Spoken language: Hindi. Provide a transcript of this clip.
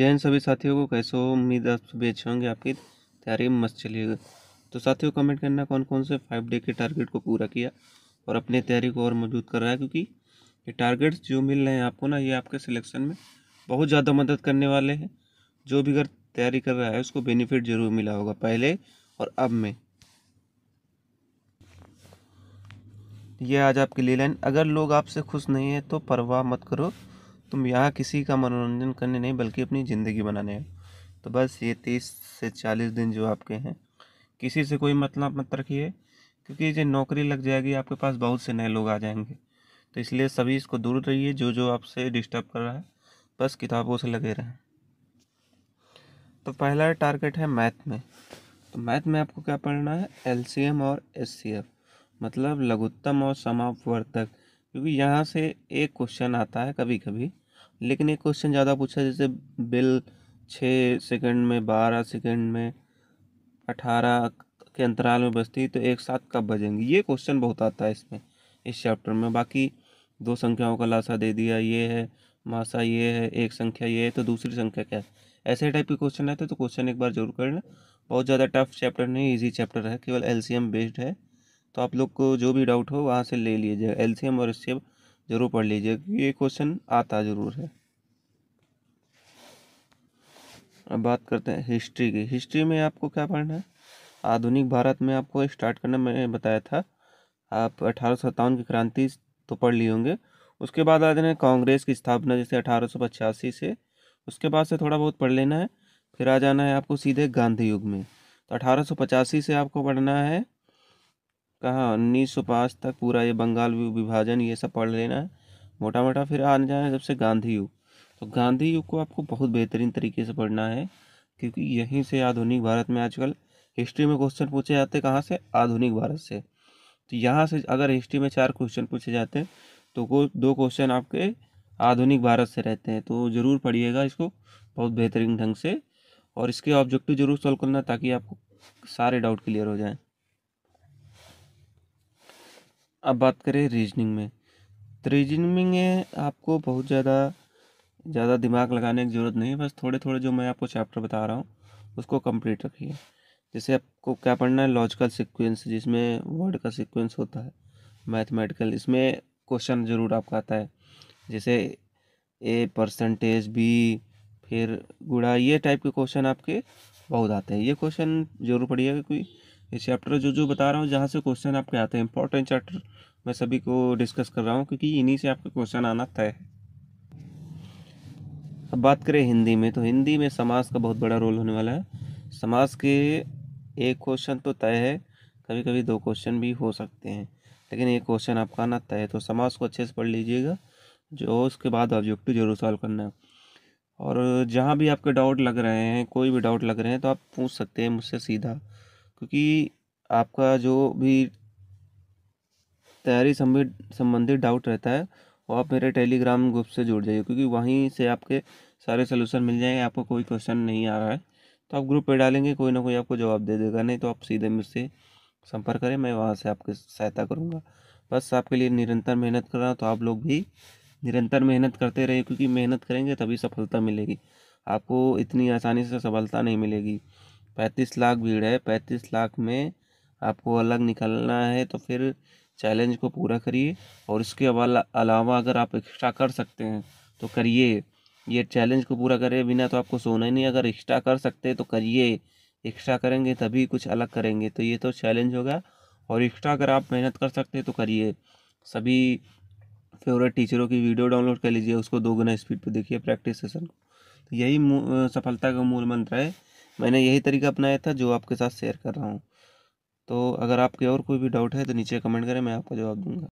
जय हिंद सभी साथियों को कैसे हो उम्मीद आप सभी अच्छे होंगे आपकी तैयारी मस्त चलिएगा तो साथियों कमेंट करना कौन कौन से फाइव डे के टारगेट को पूरा किया और अपनी तैयारी को और मजबूत कर रहा है क्योंकि ये टारगेट्स जो मिल रहे हैं आपको ना ये आपके सिलेक्शन में बहुत ज़्यादा मदद करने वाले हैं जो भी अगर तैयारी कर रहा है उसको बेनिफिट ज़रूर मिला होगा पहले और अब में यह आज आपकी ले लाइन अगर लोग आपसे खुश नहीं है तो परवाह मत करो तुम यहाँ किसी का मनोरंजन करने नहीं बल्कि अपनी ज़िंदगी बनाने हैं तो बस ये तीस से चालीस दिन जो आपके हैं किसी से कोई मतलब मत रखिए क्योंकि ये नौकरी लग जाएगी आपके पास बहुत से नए लोग आ जाएंगे तो इसलिए सभी इसको दूर रहिए जो जो आपसे डिस्टर्ब कर रहा है बस किताबों से लगे रहें तो पहला टारगेट है मैथ में तो मैथ में आपको क्या पढ़ना है एल और एस मतलब लघुत्तम और समापवर्तक क्योंकि यहाँ से एक क्वेश्चन आता है कभी कभी लेकिन एक क्वेश्चन ज़्यादा पूछा है जैसे बिल छः सेकंड में बारह सेकंड में अठारह के अंतराल में बजती तो एक साथ कब बजेंगी ये क्वेश्चन बहुत आता है इसमें इस चैप्टर में बाकी दो संख्याओं का लासा दे दिया ये है मासा ये है एक संख्या ये है तो दूसरी संख्या क्या है ऐसे टाइप के क्वेश्चन आते तो क्वेश्चन एक बार जरूर कर लें बहुत ज़्यादा टफ चैप्टर नहीं ईजी चैप्टर है केवल एलसीएम बेस्ड है तो आप लोग को जो भी डाउट हो वहाँ से ले लीजिएगा एलसीएम और इससे ज़रूर पढ़ लीजिए क्योंकि ये क्वेश्चन आता ज़रूर है अब बात करते हैं हिस्ट्री की हिस्ट्री में आपको क्या पढ़ना है आधुनिक भारत में आपको स्टार्ट करना मैंने बताया था आप अठारह की क्रांति तो पढ़ लिए होंगे उसके बाद आ जाना कांग्रेस की स्थापना जैसे अठारह से उसके बाद से थोड़ा बहुत पढ़ लेना है फिर आ जाना है आपको सीधे गांधी युग में तो अठारह से आपको पढ़ना है कहा उन्नीस सौ पाँच तक पूरा ये बंगाल विभाजन ये सब पढ़ लेना है मोटा मोटा फिर आने जाना है जब से गांधी युग तो गांधी युग को आपको बहुत बेहतरीन तरीके से पढ़ना है क्योंकि यहीं से आधुनिक भारत में आजकल हिस्ट्री में क्वेश्चन पूछे जाते हैं कहाँ से आधुनिक भारत से तो यहाँ से अगर हिस्ट्री में चार क्वेश्चन पूछे जाते हैं तो वो दो क्वेश्चन आपके आधुनिक भारत से रहते हैं तो ज़रूर पढ़िएगा इसको बहुत बेहतरीन ढंग से और इसके ऑब्जेक्टिव जरूर सॉल्व करना ताकि आपको सारे डाउट क्लियर हो जाएँ अब बात करें रीजनिंग में तो रीजनिंग में आपको बहुत ज़्यादा ज़्यादा दिमाग लगाने की ज़रूरत नहीं है बस थोड़े थोड़े जो मैं आपको चैप्टर बता रहा हूँ उसको कंप्लीट रखिए जैसे आपको क्या पढ़ना है लॉजिकल सीक्वेंस जिसमें वर्ड का सीक्वेंस होता है मैथमेटिकल इसमें क्वेश्चन ज़रूर आपका आता है जैसे ए परसेंटेज बी फिर गुड़ा ये टाइप के क्वेश्चन आपके बहुत आते हैं ये क्वेश्चन जरूर पढ़िएगा कोई ये चैप्टर जो जो बता रहा हूँ जहाँ से क्वेश्चन आपके आते हैं इंपॉर्टेंट चैप्टर मैं सभी को डिस्कस कर रहा हूँ क्योंकि इन्हीं से आपका क्वेश्चन आना तय है अब बात करें हिंदी में तो हिंदी में समाज का बहुत बड़ा रोल होने वाला है समाज के एक क्वेश्चन तो तय है कभी कभी दो क्वेश्चन भी हो सकते हैं लेकिन एक क्वेश्चन आपका आना तय है तो समाज को अच्छे से पढ़ लीजिएगा जो उसके बाद ऑब्जेक्टिव जरूर सॉल्व करना है और जहाँ भी आपके डाउट लग रहे हैं कोई भी डाउट लग रहे हैं तो आप पूछ सकते हैं मुझसे सीधा क्योंकि आपका जो भी तैयारी संबंधित डाउट रहता है वो आप मेरे टेलीग्राम ग्रुप से जुड़ जाइए क्योंकि वहीं से आपके सारे सोल्यूशन मिल जाएंगे आपको कोई क्वेश्चन नहीं आ रहा है तो आप ग्रुप पे डालेंगे कोई ना कोई आपको जवाब दे देगा नहीं तो आप सीधे मुझसे संपर्क करें मैं वहाँ से आपकी सहायता करूँगा बस आपके लिए निरंतर मेहनत कर रहा हूँ तो आप लोग भी निरंतर मेहनत करते रहिए क्योंकि मेहनत करेंगे तभी सफलता मिलेगी आपको इतनी आसानी से सफलता नहीं मिलेगी पैंतीस लाख भीड़ है पैंतीस लाख में आपको अलग निकलना है तो फिर चैलेंज को पूरा करिए और इसके अलावा अगर आप एक्स्ट्रा कर सकते हैं तो करिए ये चैलेंज को पूरा करे बिना तो आपको सोना ही नहीं अगर एक्स्ट्रा कर सकते हैं तो करिए एक्स्ट्रा करेंगे तभी कुछ अलग करेंगे तो ये तो चैलेंज होगा और एक्स्ट्रा अगर आप मेहनत कर सकते हैं तो करिए सभी फेवरेट टीचरों की वीडियो डाउनलोड कर लीजिए उसको दो गुना स्पीड पर देखिए प्रैक्टिस सेशन तो यही सफलता का मूल मंत्र है मैंने यही तरीका अपनाया था जो आपके साथ शेयर कर रहा हूँ तो अगर आपके और कोई भी डाउट है तो नीचे कमेंट करें मैं आपका जवाब दूँगा